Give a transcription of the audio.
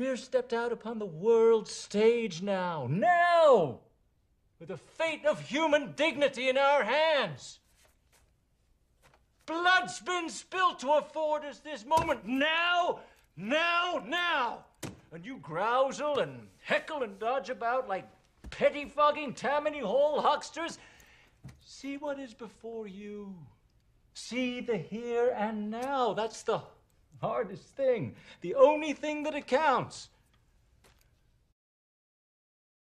We're stepped out upon the world stage now, now, with the fate of human dignity in our hands. Blood's been spilled to afford us this moment, now, now, now. And you grousel and heckle and dodge about like pettifogging Tammany Hall hucksters. See what is before you. See the here and now. That's the hardest thing, the only thing that accounts.